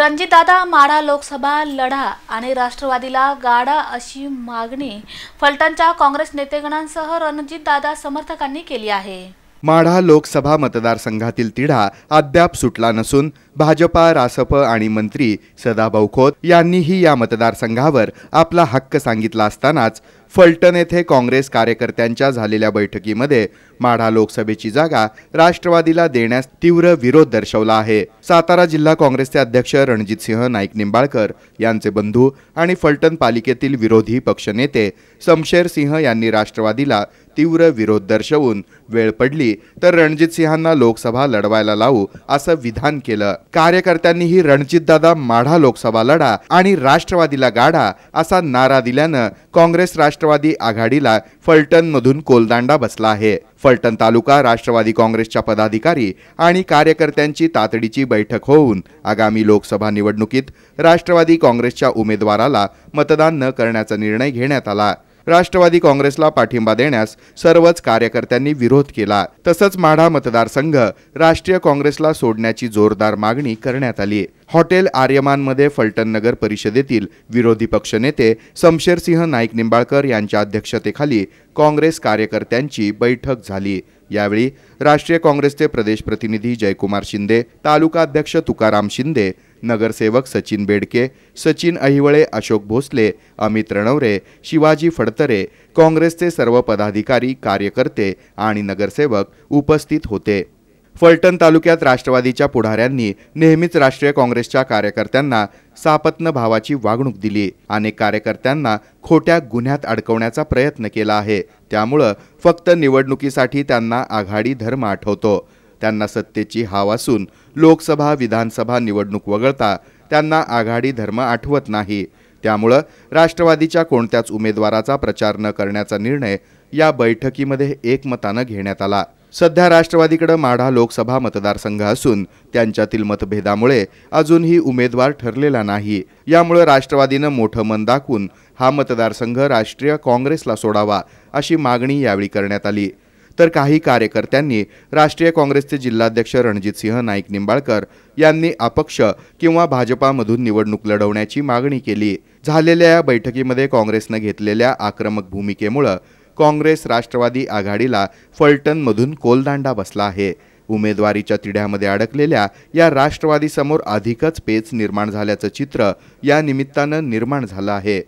रणजितदादा माढा लोकसभा लढा आणि राष्ट्रवादीला गाडा अशी मागणी फलटणच्या काँग्रेस नेतेगणांसह रणजितदादा समर्थकांनी केली आहे माढा लोकसभा मतदारसंघातील तिढा अद्याप सुटला नसून भाजपा रासप आणि मंत्री सदाभाऊ खोत यांनीही या मतदारसंघावर आपला हक्क सांगितला असतानाच फलटण येथे काँग्रेस कार्यकर्त्यांच्या झालेल्या बैठकीमध्ये माढा लोकसभेची जागा राष्ट्रवादीला देण्यास तीव्र विरोध दर्शवला आहे सातारा जिल्हा काँग्रेसचे अध्यक्ष सिंह नाईक निंबाळकर यांचे बंधू आणि फलटण पालिकेतील विरोधी पक्षनेते समशेर सिंह यांनी राष्ट्रवादीला तीव्र विरोध दर्शवून वेळ पडली तर रणजित सिंहांना लोकसभा लढवायला लावू असं विधान केलं कार्यकर्त्यांनीही रणजितदादा माढा लोकसभा लढा आणि राष्ट्रवादीला गाडा असा नारा दिल्यानं काँग्रेस राष्ट्रवादी आघाडीला फलटणमधून कोलदांडा बसला आहे फलटण तालुका राष्ट्रवादी काँग्रेसच्या पदाधिकारी आणि कार्यकर्त्यांची तातडीची बैठक होऊन आगामी लोकसभा निवडणुकीत राष्ट्रवादी काँग्रेसच्या उमेदवाराला मतदान न करण्याचा निर्णय घेण्यात आला राष्ट्रवादी काँग्रेसला पाठिंबा देण्यास सर्वच कार्यकर्त्यांनी विरोध केला तसंच माढा मतदारसंघ राष्ट्रीय काँग्रेसला सोडण्याची जोरदार मागणी करण्यात आली हॉटेल आर्यमानमध्ये फलटण नगर परिषदेतील विरोधी पक्षनेते समशेरसिंह नाईक निंबाळकर यांच्या अध्यक्षतेखाली काँग्रेस कार्यकर्त्यांची बैठक झाली यावेळी राष्ट्रीय काँग्रेसचे प्रदेश प्रतिनिधी जयकुमार शिंदे तालुका अध्यक्ष तुकाराम शिंदे नगरसेवक सचिन बेडके सचिन अहिवळे अशोक भोसले अमित रणवरे शिवाजी फडतरे काँग्रेसचे सर्व पदाधिकारी कार्यकर्ते आणि नगरसेवक उपस्थित होते फलटण तालुक्यात राष्ट्रवादीच्या पुढाऱ्यांनी नेहमीच राष्ट्रीय काँग्रेसच्या कार्यकर्त्यांना सापत्न भावाची वागणूक दिली अनेक कार्यकर्त्यांना खोट्या गुन्ह्यात अडकवण्याचा प्रयत्न केला आहे त्यामुळं फक्त निवडणुकीसाठी त्यांना आघाडी धर्म आठवतो त्यांना सत्तेची हाव असून लोकसभा विधानसभा निवडणूक वगळता त्यांना आघाडी धर्म आठवत नाही त्यामुळं राष्ट्रवादीच्या कोणत्याच उमेदवाराचा प्रचार न करण्याचा निर्णय या बैठकीमध्ये एकमतानं घेण्यात आला सध्या राष्ट्रवादीकडे माढा लोकसभा मतदारसंघ असून त्यांच्यातील मतभेदामुळे अजूनही उमेदवार ठरलेला नाही यामुळे राष्ट्रवादीनं मोठं मन दाखवून हा मतदारसंघ राष्ट्रीय काँग्रेसला सोडावा अशी मागणी यावेळी करण्यात आली तर काही कार्यकर्त्यांनी राष्ट्रीय काँग्रेसचे जिल्हाध्यक्ष रणजितसिंह नाईक निंबाळकर यांनी अपक्ष किंवा भाजपामधून निवडणूक लढवण्याची मागणी केली झालेल्या या बैठकीमध्ये काँग्रेसनं घेतलेल्या आक्रमक भूमिकेमुळं काँग्रेस राष्ट्रवादी आघाडीला फलटणमधून कोलदांडा बसला आहे उमेदवारीच्या तिढ्यामध्ये अडकलेल्या या राष्ट्रवादीसमोर अधिकच पेच निर्माण झाल्याचं चित्र या निमित्तानं निर्माण झालं आहे